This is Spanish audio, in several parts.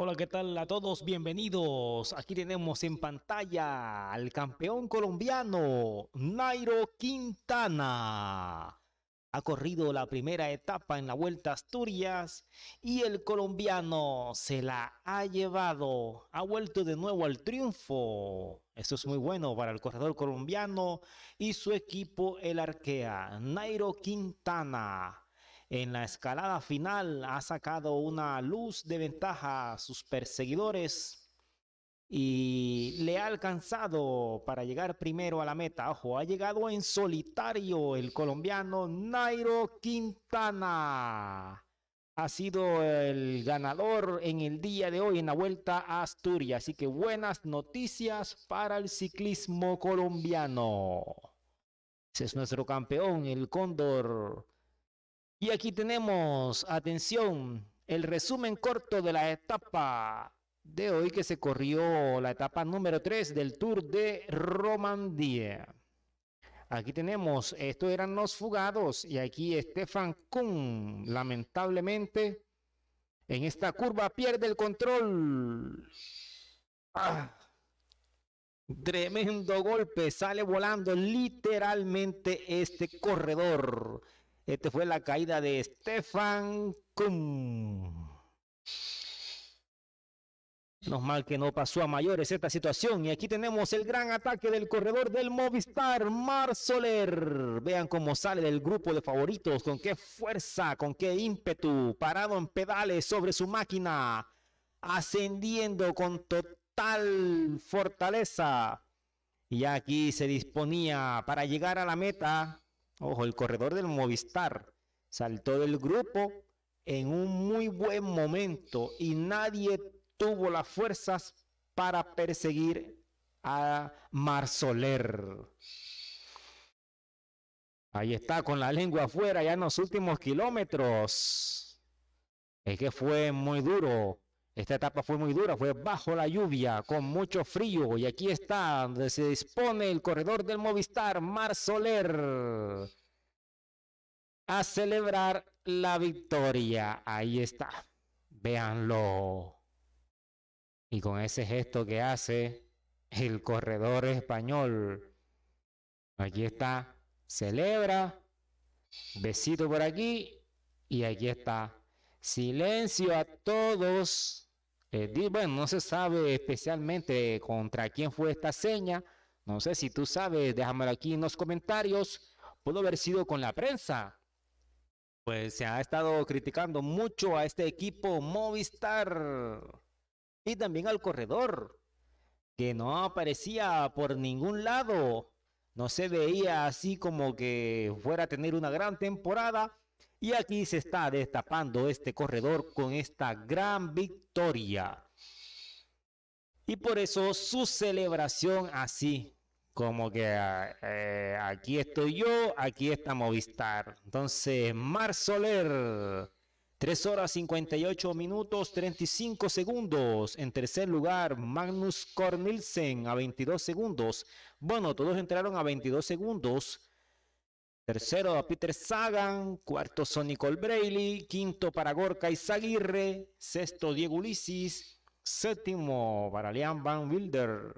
Hola, ¿qué tal a todos? Bienvenidos. Aquí tenemos en pantalla al campeón colombiano Nairo Quintana. Ha corrido la primera etapa en la Vuelta a Asturias y el colombiano se la ha llevado. Ha vuelto de nuevo al triunfo. Esto es muy bueno para el corredor colombiano y su equipo, el Arkea, Nairo Quintana en la escalada final ha sacado una luz de ventaja a sus perseguidores y le ha alcanzado para llegar primero a la meta. Ojo, ha llegado en solitario el colombiano Nairo Quintana. Ha sido el ganador en el día de hoy en la vuelta a Asturias. Así que buenas noticias para el ciclismo colombiano. Ese es nuestro campeón, el Cóndor y aquí tenemos, atención, el resumen corto de la etapa de hoy que se corrió la etapa número 3 del Tour de Romandía. Aquí tenemos, estos eran los fugados y aquí Stefan Kuhn, lamentablemente, en esta curva pierde el control. Ah, tremendo golpe, sale volando literalmente este corredor este fue la caída de Stefan Kuhn. Menos mal que no pasó a mayores esta situación. Y aquí tenemos el gran ataque del corredor del Movistar, Mar Soler. Vean cómo sale del grupo de favoritos, con qué fuerza, con qué ímpetu, parado en pedales sobre su máquina, ascendiendo con total fortaleza. Y aquí se disponía para llegar a la meta Ojo, el corredor del Movistar saltó del grupo en un muy buen momento y nadie tuvo las fuerzas para perseguir a Marsoler. Ahí está, con la lengua afuera, ya en los últimos kilómetros. Es que fue muy duro esta etapa fue muy dura, fue bajo la lluvia, con mucho frío. Y aquí está, donde se dispone el corredor del Movistar, Mar Soler, a celebrar la victoria. Ahí está, véanlo. Y con ese gesto que hace el corredor español. Aquí está, celebra, besito por aquí y aquí está. Silencio a todos. Eh, bueno, no se sabe especialmente contra quién fue esta seña. No sé si tú sabes, déjamelo aquí en los comentarios. Pudo haber sido con la prensa. Pues se ha estado criticando mucho a este equipo Movistar y también al corredor, que no aparecía por ningún lado. No se veía así como que fuera a tener una gran temporada. Y aquí se está destapando este corredor con esta gran victoria. Y por eso su celebración así, como que eh, aquí estoy yo, aquí está Movistar. Entonces, Mar Soler, 3 horas 58 minutos 35 segundos. En tercer lugar, Magnus Cornelsen a 22 segundos. Bueno, todos entraron a 22 segundos. Tercero a Peter Sagan, cuarto Sonic Brayley, quinto para Gorka Izaguirre, sexto Diego Ulises, séptimo para Liam Van Wilder,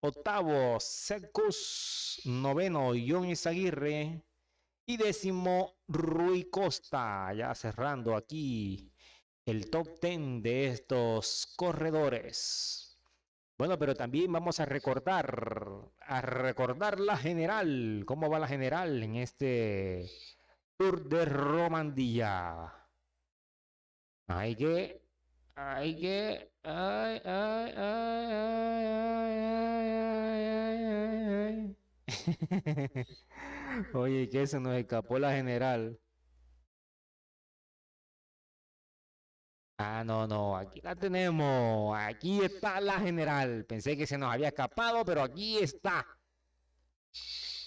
octavo Secus, noveno John Izaguirre y décimo Rui Costa, ya cerrando aquí el top ten de estos corredores. Bueno, pero también vamos a recordar, a recordar la general, cómo va la general en este Tour de Romandía. Hay que, hay que, ay, ay, ay, Oye, que se nos escapó la general. Ah, no, no, aquí la tenemos. Aquí está la general. Pensé que se nos había escapado, pero aquí está.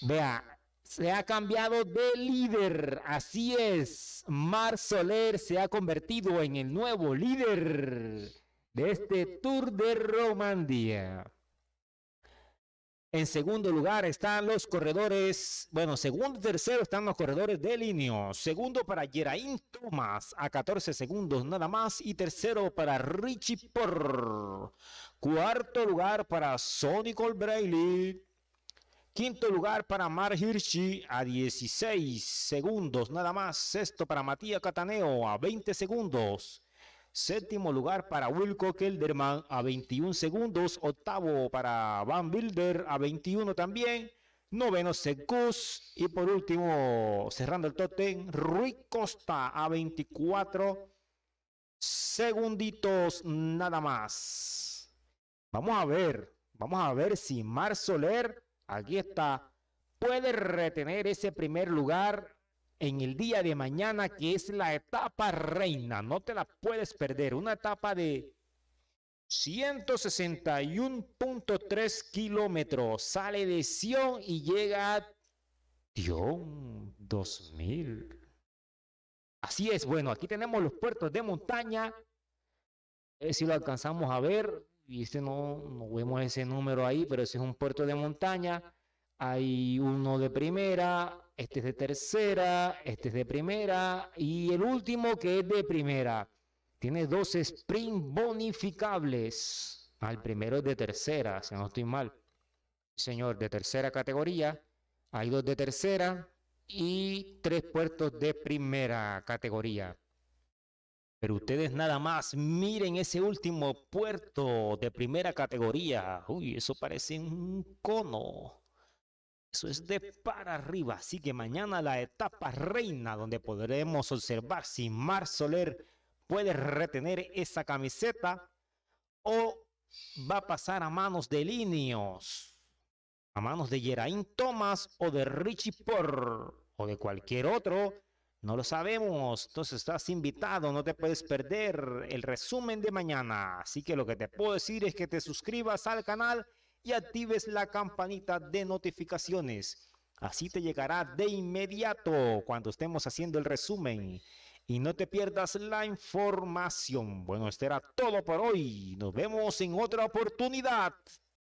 Vea, se ha cambiado de líder. Así es. Mar Soler se ha convertido en el nuevo líder de este Tour de Romandía. En segundo lugar están los corredores, bueno, segundo y tercero están los corredores de línea. Segundo para Geraint Thomas a 14 segundos nada más. Y tercero para Richie Porr. Cuarto lugar para Sonic Colbrelli, Quinto lugar para Mar Hirschi a 16 segundos nada más. Sexto para Matías Cataneo a 20 segundos. Séptimo lugar para Wilco Kelderman a 21 segundos. Octavo para Van Bilder a 21 también. Noveno Secus. Y por último, cerrando el totem, Ruiz Rui Costa a 24 segunditos nada más. Vamos a ver, vamos a ver si Mar Soler, aquí está, puede retener ese primer lugar en el día de mañana, que es la etapa reina. No te la puedes perder. Una etapa de 161.3 kilómetros. Sale de Sion y llega a Dion 2000. Así es, bueno, aquí tenemos los puertos de montaña. Eh, si lo alcanzamos a ver, y este no, no vemos ese número ahí, pero ese es un puerto de montaña. Hay uno de primera, este es de tercera, este es de primera y el último que es de primera. Tiene dos sprint bonificables. Al ah, primero es de tercera, si no estoy mal. Señor, de tercera categoría. Hay dos de tercera y tres puertos de primera categoría. Pero ustedes nada más miren ese último puerto de primera categoría. Uy, eso parece un cono. Eso es de para arriba. Así que mañana la etapa reina donde podremos observar si Mar Soler puede retener esa camiseta o va a pasar a manos de Linios, a manos de Geraint Thomas o de Richie Por o de cualquier otro. No lo sabemos, entonces estás invitado, no te puedes perder el resumen de mañana. Así que lo que te puedo decir es que te suscribas al canal y actives la campanita de notificaciones. Así te llegará de inmediato cuando estemos haciendo el resumen. Y no te pierdas la información. Bueno, esto era todo por hoy. Nos vemos en otra oportunidad.